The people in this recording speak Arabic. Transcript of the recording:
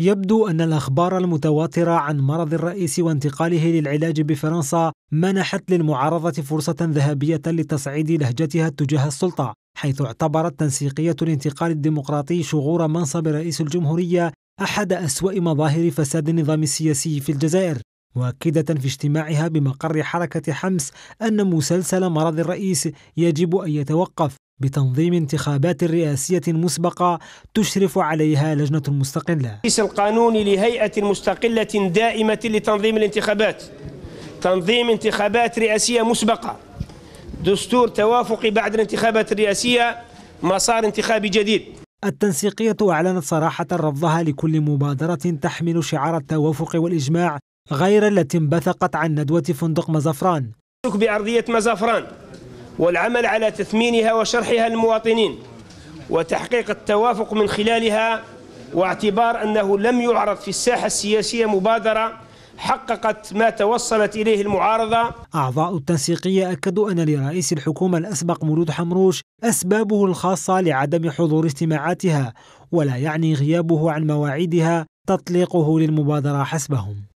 يبدو أن الأخبار المتواترة عن مرض الرئيس وانتقاله للعلاج بفرنسا منحت للمعارضة فرصة ذهبية لتصعيد لهجتها تجاه السلطة، حيث اعتبرت تنسيقية الانتقال الديمقراطي شغور منصب رئيس الجمهورية أحد أسوأ مظاهر فساد النظام السياسي في الجزائر، مؤكدة في اجتماعها بمقر حركة حمس أن مسلسل مرض الرئيس يجب أن يتوقف بتنظيم انتخابات رئاسية مسبقة تشرف عليها لجنة مستقلة الرئيس القانون لهيئة مستقلة دائمة لتنظيم الانتخابات تنظيم انتخابات رئاسية مسبقة دستور توافق بعد الانتخابات الرئاسية مسار انتخابي جديد التنسيقية أعلنت صراحة رفضها لكل مبادرة تحمل شعار التوافق والإجماع غير التي انبثقت عن ندوة فندق مزفران بأرضية مزفران والعمل على تثمينها وشرحها للمواطنين وتحقيق التوافق من خلالها واعتبار أنه لم يعرض في الساحة السياسية مبادرة حققت ما توصلت إليه المعارضة أعضاء التنسيقية أكدوا أن لرئيس الحكومة الأسبق مولود حمروش أسبابه الخاصة لعدم حضور اجتماعاتها ولا يعني غيابه عن مواعيدها تطليقه للمبادرة حسبهم